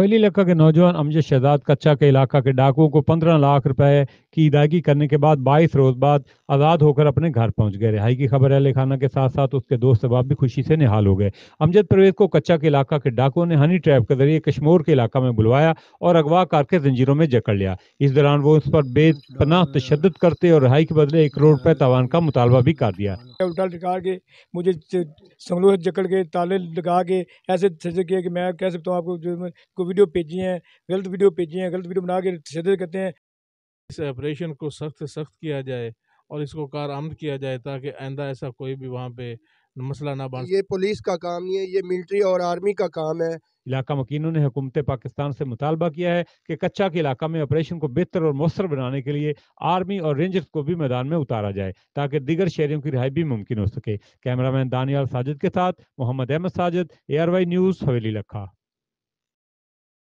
पहली इलाका के नौजवान अमजद शहजाद कच्चा के इलाका के डाकुओं को पंद्रह लाख रुपए की अदायगी करने के बाद बाईस रोज बाद आज़ाद होकर अपने घर पहुंच गए रिहाई की खबर अली खाना के साथ साथ उसके दोस्त अहबाब भी खुशी से निहाल हो गए अमजद परवेज को कच्चा के इलाका के डाकुओं ने हनी ट्रैप के जरिए कश्मोर के इलाका में बुलवाया और अगवा करके जंजीरों में जकड़ लिया इस दौरान वो उस पर बेपनाह तशद करते और रिहाई के बदले एक करोड़ रुपए तवान का मुतालबा भी कर दिया उल्टा लटका के मुझे संगलोह जकड़ के ताले लगा के ऐसे सिद्ध किया कि मैं कह सकता हूँ आपको जो को वीडियो भेजी हैं गलत वीडियो भेजी हैं गलत वीडियो बना के सजे करते हैं इस ऑपरेशन को सख्त सख्त किया जाए और इसको कार आमद किया जाए ताकि आइंदा ऐसा कोई भी वहाँ पे मसला ना बन ये पुलिस का काम नहीं है ये मिलिट्री और आर्मी का काम है इलाका मकीनों ने हुकूमत पाकिस्तान से मुतालबा किया है कि कच्चा के इलाका में ऑपरेशन को बेहतर और मौसर बनाने के लिए आर्मी और रेंजर्स को भी मैदान में उतारा जाए ताकि दीगर शहरों की रिहाई भी मुमकिन हो सके कैमरामैन दानियाल साजिद के साथ मोहम्मद अहमद साजिद ए न्यूज़ हवेली लखा